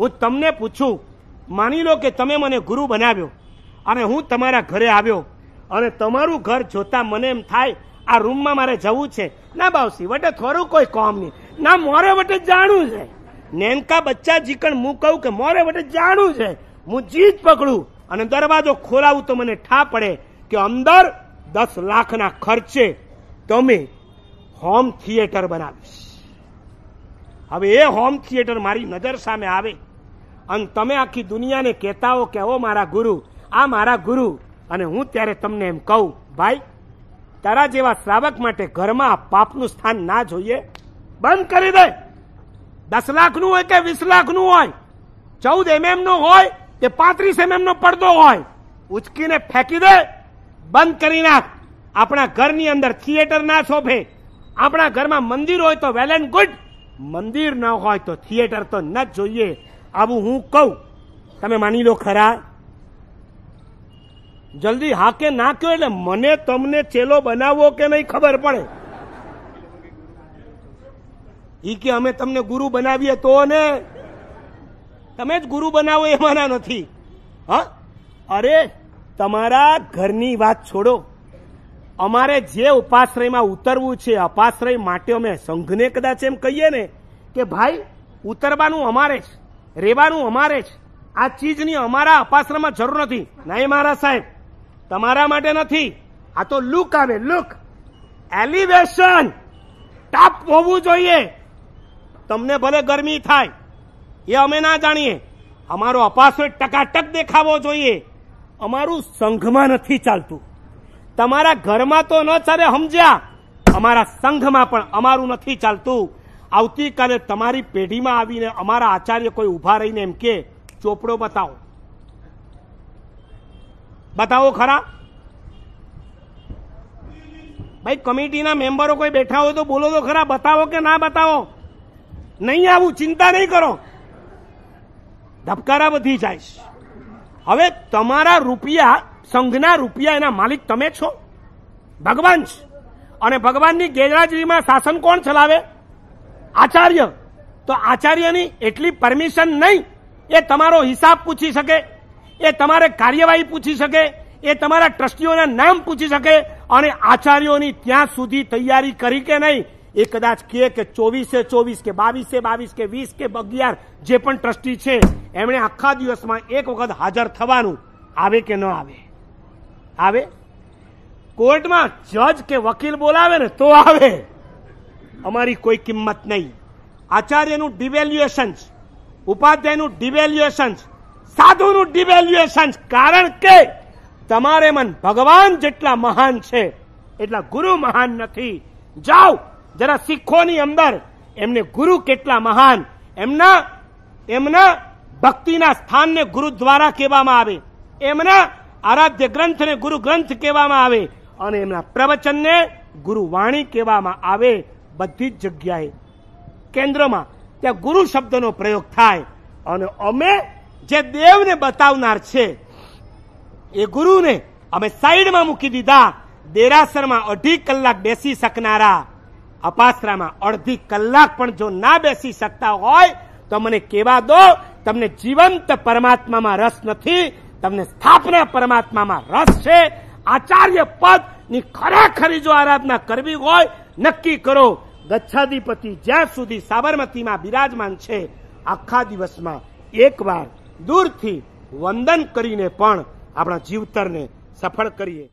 હું તમને પૂછું માની લો કે તમે મને ગુરુ બનાવ્યો અને હું તમારા ઘરે આવ્યો અને તમારું ઘર જોતા મને એમ થાય આ રૂમમાં મારે જવું છે ના બાવસી વટે થોડું કોઈ કોમ નહીં ના મોરે વટે જાણું છે નેનકા બચ્ચા જીકણ હું કહું કે મોરે વટે જાણું છે હું જીત પકડું અને દરવાજો ખોલાવું તો મને ઠા પડે કે અંદર દસ લાખના ખર્ચે તમે હોમ થિયેટર બનાવીશ હવે એ હોમ થિયેટર મારી નજર સામે આવે અને તમે આખી દુનિયાને કહેતા હો કે હો મારા ગુરુ આ મારા ગુરુ અને હું ત્યારે તમને એમ કહું ભાઈ તારા જેવા શ્રાવક માટે ઘરમાં પાપનું સ્થાન ના જોઈએ બંધ કરી દે દસ લાખનું હોય કે વીસ લાખનું હોય ચૌદ એમએમનું હોય કે પાંત્રીસ એમએમનો પડદો હોય ઉચકીને ફેંકી દે બંધ કરી નાખ આપણા ઘરની અંદર થિયેટર ના શોભે આપણા ઘરમાં મંદિર હોય તો વેલ એન્ડ ગુડ મંદિર ન હોય તો થિયેટર તો ન જોઈએ આવું હું કહું તમે માની લો ખરા જલ્દી હાકે ના કહો એટલે મને તમને ચેલો બનાવવો કે નહીં ખબર પડે ઈ કે અમે તમને ગુરુ બનાવીએ તો ને તમે જ ગુરુ બનાવો એ મારા નથી હા અરે તમારા ઘરની વાત છોડો અમારે જે ઉપાશ્રયમાં ઉતરવું છે અપાશ્રય માટે અમે સંઘને કદાચ એમ કહીએ ને કે ભાઈ ઉતરવાનું અમારે જ રેવાનું અમારે જ આ ચીજની અમારા અપાશ્રમાં જરૂર નથી નહીં મારા સાહેબ તમારા માટે નથી આ તો લુક આવે લુક એલિવેશન ટાપ હોવું જોઈએ તમને ભલે ગરમી થાય એ અમે ના જાણીએ અમારો અપાસો ટકાટક દેખાવો જોઈએ અમારું સંઘમાં નથી ચાલતું તમારા ઘરમાં તો ન ચાલે સમજ્યા અમારા સંઘમાં પણ અમારું નથી ચાલતું આવતીકાલે તમારી પેઢીમાં આવીને અમારા આચાર્ય કોઈ ઊભા રહીને એમ કે ચોપડો બતાવો બતાવો ખરા ભાઈ કમિટીના મેમ્બરો કોઈ બેઠા હોય તો બોલો તો ખરા બતાવો કે ના બતાવો નહીં આવું ચિંતા નહીં કરો ધબકારા વધી જાય હવે તમારા રૂપિયા સંઘના રૂપિયા એના માલિક તમે છો ભગવાન અને ભગવાનની ગેરહાજરીમાં શાસન કોણ ચલાવે આચાર્ય તો આચાર્યની એટલી પરમિશન નહીં એ તમારો હિસાબ પૂછી શકે એ તમારે કાર્યવાહી પૂછી શકે એ તમારા ટ્રસ્ટીઓના નામ પૂછી શકે અને આચાર્યોની ત્યાં સુધી તૈયારી કરી કે નહીં એ કદાચ કહે કે ચોવીસે ચોવીસ કે બાવીસે બાવીસ કે વીસ કે અગિયાર જે પણ ટ્રસ્ટી છે એમણે આખા દિવસમાં એક વખત હાજર થવાનું આવે કે ન આવે આવે કોર્ટમાં જજ કે વકીલ બોલાવે ને તો આવે અમારી કોઈ કિંમત નહીં આચાર્યનું ડિવેલ્યુએશન ઉપાધ્યાયનું ડિવેલ્યુએશન સાધુનું ડિવેલ્યુએશન કારણ કે તમારે મન ભગવાન જેટલા મહાન છે એટલા ગુરુ મહાન નથી જાઓ જરા શીખોની અંદર એમને ગુરુ કેટલા મહાન એમના એમના ભક્તિના સ્થાનને ગુરુદ્વારા કહેવામાં આવે એમના આરાધ્ય ગ્રંથને ગુરુ ગ્રંથ કહેવામાં આવે અને એમના પ્રવચનને ગુરુવાણી કહેવામાં આવે બધી જ જગ્યાએ કેન્દ્રમાં ત્યાં ગુરુ શબ્દનો પ્રયોગ થાય અને અમે જે દેવને બતાવનાર છે એ ગુરુને અમે સાઈડમાં મૂકી દીધા દેરાસરમાં અઢી કલાક બેસી શકનારા અપાસરામાં અડધી કલાક પણ જો ના બેસી શકતા હોય તો મને કેવા દો તમને જીવંત પરમાત્મામાં રસ નથી તમને સ્થાપના પરમાત્મામાં રસ છે આચાર્ય પદ ની ખરેખરી જો આરાધના કરવી હોય નક્કી કરો ગચ્છાધિપતિ જ્યાં સુધી સાબરમતીમાં બિરાજમાન છે આખા દિવસમાં એકવાર દૂરથી વંદન કરીને પણ આપણા જીવતરને સફળ કરીએ